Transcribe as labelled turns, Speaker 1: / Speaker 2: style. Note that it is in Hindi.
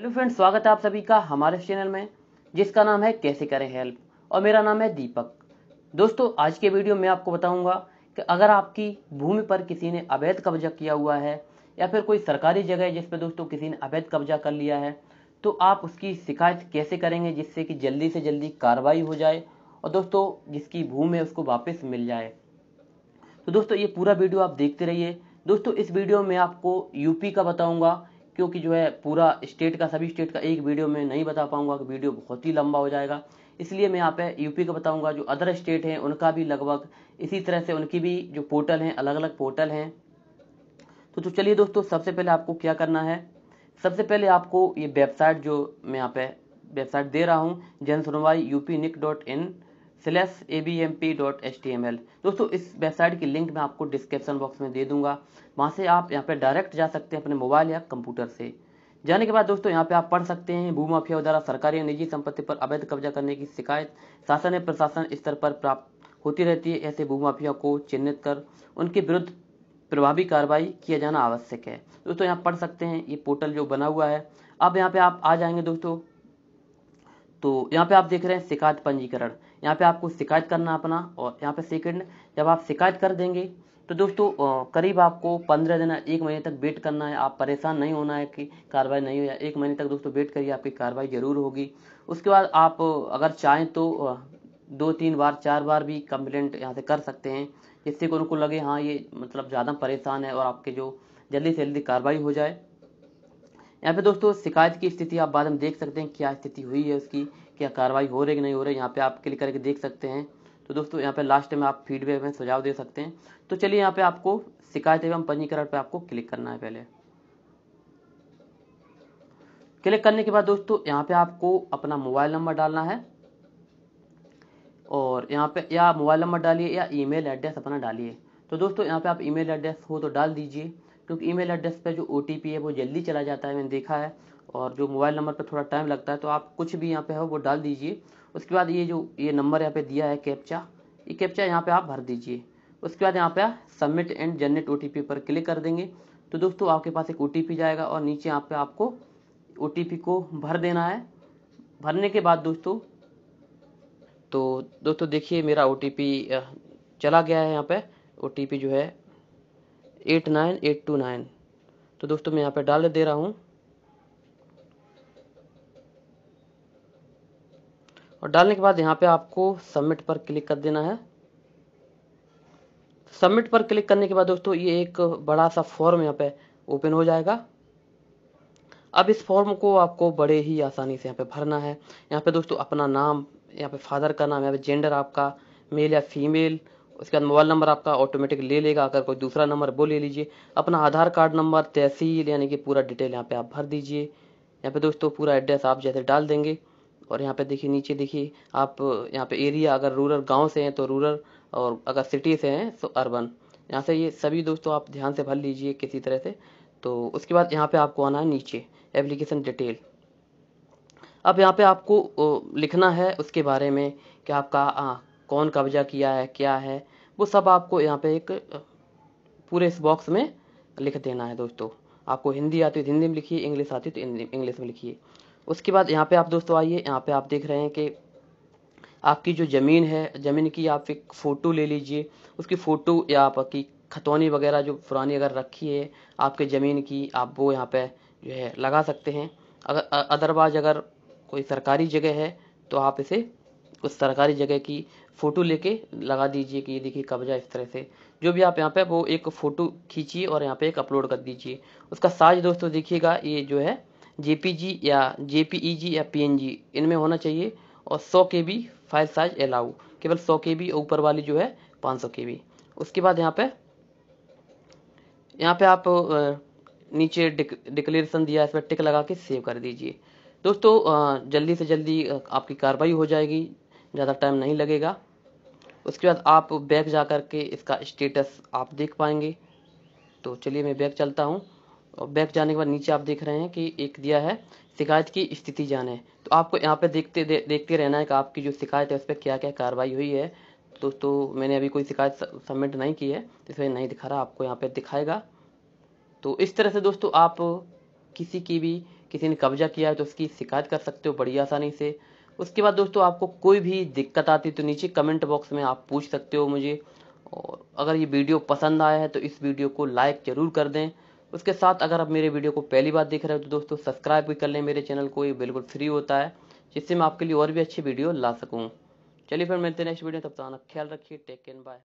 Speaker 1: हेलो फ्रेंड्स स्वागत है आप सभी का हमारे चैनल में जिसका नाम है कैसे करें हेल्प और मेरा नाम है दीपक दोस्तों आज के वीडियो में आपको बताऊंगा कि अगर आपकी भूमि पर किसी ने अवैध कब्जा किया हुआ है या फिर कोई सरकारी जगह है पर दोस्तों किसी ने अवैध कब्जा कर लिया है तो आप उसकी शिकायत कैसे करेंगे जिससे कि जल्दी से जल्दी कार्रवाई हो जाए और दोस्तों जिसकी भूमि है उसको वापस मिल जाए तो दोस्तों ये पूरा वीडियो आप देखते रहिए दोस्तों इस वीडियो में आपको यूपी का बताऊंगा क्योंकि जो है पूरा स्टेट का सभी स्टेट का एक वीडियो में नहीं बता पाऊंगा कि वीडियो बहुत ही लंबा हो जाएगा इसलिए मैं यहाँ पे यूपी का बताऊंगा जो अदर स्टेट हैं उनका भी लगभग इसी तरह से उनकी भी जो पोर्टल हैं अलग अलग पोर्टल हैं तो, तो चलिए दोस्तों सबसे पहले आपको क्या करना है सबसे पहले आपको ये वेबसाइट जो मैं यहाँ पे वेबसाइट दे रहा हूँ Jan Sunwai UP nic dot in slash A B M P dot H T M L दोस्तों इस वेबसाइट की लिंक मैं आपको डिस्क्रिप्शन बॉक्स में दे दूंगा वहाँ से आप यहाँ पे डायरेक्ट जा सकते हैं अपने मोबाइल या कंप्यूटर से जाने के बाद दोस्तों यहाँ पे आप पढ़ सकते हैं भू माफिया द्वारा सरकारी और निजी संपत्ति पर अवैध कब्जा करने की शिकायत शासन या प्रशासन स्तर पर प्राप्त होती रहती है ऐसे भू माफिया को चिन्हित कर उनके विरुद्ध प्रभावी कार्रवाई किया जाना आवश्यक है दोस्तों यहाँ पढ़ सकते हैं ये पोर्टल जो बना हुआ है अब यहाँ पे आप आ जाएंगे दोस्तों तो यहाँ पे आप देख रहे हैं शिकायत पंजीकरण यहाँ पे आपको शिकायत करना अपना और यहाँ पे सेकंड जब आप शिकायत कर देंगे तो दोस्तों करीब आपको पंद्रह दिन एक महीने तक वेट करना है आप परेशान नहीं होना है कि कार्रवाई नहीं हो या एक महीने तक दोस्तों वेट करिए आपकी कार्रवाई ज़रूर होगी उसके बाद आप अगर चाहें तो दो तीन बार चार बार भी कंप्लेंट यहाँ से कर सकते हैं जिससे कि उनको लगे हाँ ये मतलब ज़्यादा परेशान है और आपके जो जल्दी से जल्दी कार्रवाई हो जाए यहाँ पे दोस्तों शिकायत की स्थिति आप बाद में देख सकते हैं क्या स्थिति हुई है उसकी क्या कार्रवाई हो रही है कि नहीं हो रही है यहाँ पे आप क्लिक करके देख सकते हैं तो दोस्तों यहाँ पे लास्ट में आप फीडबैक में सुझाव दे सकते हैं तो चलिए यहाँ पे आपको शिकायत एवं पंजीकरण पे आपको क्लिक करना है पहले क्लिक करने के बाद दोस्तों यहाँ पे आपको अपना मोबाइल नंबर डालना है और यहाँ पे या मोबाइल नंबर डालिए या ईमेल एड्रेस अपना डालिए तो दोस्तों यहाँ पे आप ईमेल एड्रेस हो तो डाल दीजिए क्योंकि ईमेल एड्रेस पर जो ओ है वो जल्दी चला जाता है मैंने देखा है और जो मोबाइल नंबर पर थोड़ा टाइम लगता है तो आप कुछ भी यहाँ पे हो वो डाल दीजिए उसके बाद ये जो ये नंबर यहाँ पे दिया है कैप्चा ये कैप्चा यहाँ पे आप भर दीजिए उसके बाद यहाँ पे सबमिट एंड जनरेट ओ पर क्लिक कर देंगे तो दोस्तों आपके पास एक ओ जाएगा और नीचे यहाँ पे आपको ओ को भर देना है भरने के बाद दोस्तों तो दोस्तों देखिए मेरा ओ चला गया है यहाँ पे ओ जो है eight nine eight two nine तो दोस्तों मैं यहाँ पे डाल दे रहा हूँ और डालने के बाद यहाँ पे आपको सबमिट पर क्लिक कर देना है सबमिट पर क्लिक करने के बाद दोस्तों ये एक बड़ा सा फॉर्म यहाँ पे ओपन हो जाएगा अब इस फॉर्म को आपको बड़े ही आसानी से यहाँ पे भरना है यहाँ पे दोस्तों अपना नाम यहाँ पे फादर का नाम यहाँ पे जेंडर आपका मेल या फीमेल उसके बाद मोबाइल नंबर आपका ऑटोमेटिक ले लेगा अगर कोई दूसरा नंबर वो ले लीजिए अपना आधार कार्ड नंबर तहसील यानी कि पूरा डिटेल यहाँ पे आप भर दीजिए यहाँ पे दोस्तों पूरा एड्रेस आप जैसे डाल देंगे और यहाँ पे देखिए नीचे देखिए आप यहाँ पे एरिया अगर रूरल गाँव से हैं तो रूरल और अगर सिटी से हैं तो अर्बन यहाँ से ये सभी दोस्तों आप ध्यान से भर लीजिए किसी तरह से तो उसके बाद यहाँ पे आपको आना है नीचे एप्लीकेशन डिटेल अब यहाँ पे आपको लिखना है उसके बारे में कि आपका हाँ, कौन कब्जा किया है क्या है वो सब आपको यहाँ पे एक पूरे इस बॉक्स में लिख देना है दोस्तों आपको हिंदी आती है तो हिंदी में लिखिए इंग्लिश आती है तो इंग्लिश में लिखिए उसके बाद यहाँ पे आप दोस्तों आइए यहाँ पे आप देख रहे हैं कि आपकी जो ज़मीन है ज़मीन की आप एक फ़ोटो ले लीजिए उसकी फ़ोटो या आपकी खतौनी वगैरह जो पुरानी अगर रखी है आपके ज़मीन की आप वो यहाँ पे जो है लगा सकते हैं अगर अदरवाइज अगर कोई सरकारी जगह है तो आप इसे उस सरकारी जगह की फ़ोटो लेके लगा दीजिए कि ये देखिए कब्जा इस तरह से जो भी आप यहाँ पे वो एक फ़ोटो खींचिए और यहाँ पे एक अपलोड कर दीजिए उसका साइज दोस्तों देखिएगा ये जो है जे या जे या पी इनमें होना चाहिए और सौ के फाइल साइज अलाउ केवल सौ के बी ऊपर वाली जो है पाँच सौ के उसके बाद यहाँ पे यहाँ पे आप नीचे डिक्लेरेशन दिया इस पर टिक लगा के सेव कर दीजिए दोस्तों जल्दी से जल्दी आपकी कार्रवाई हो जाएगी ज़्यादा टाइम नहीं लगेगा उसके बाद आप बैग जा कर के इसका स्टेटस आप देख पाएंगे तो चलिए मैं बैग चलता हूँ और बैग जाने के बाद नीचे आप देख रहे हैं कि एक दिया है शिकायत की स्थिति जाने तो आपको यहाँ पे देखते दे, देखते रहना है कि आपकी जो शिकायत है उस पर क्या क्या कार्रवाई हुई है तो तो मैंने अभी कोई शिकायत सबमिट नहीं की है तो इसलिए नहीं दिखा रहा आपको यहाँ पर दिखाएगा तो इस तरह से दोस्तों आप किसी की भी किसी ने कब्जा किया है तो उसकी शिकायत कर सकते हो बड़ी आसानी से उसके बाद दोस्तों आपको कोई भी दिक्कत आती तो नीचे कमेंट बॉक्स में आप पूछ सकते हो मुझे और अगर ये वीडियो पसंद आया है तो इस वीडियो को लाइक ज़रूर कर दें उसके साथ अगर आप मेरे वीडियो को पहली बार देख रहे हो तो दोस्तों सब्सक्राइब भी कर लें मेरे चैनल को ये बिल्कुल फ्री होता है जिससे मैं आपके लिए और भी अच्छी वीडियो ला सकूँ चलिए फिर मिलते हैं नेक्स्ट वीडियो तब तक ख्याल रखिए टेक केयर बाय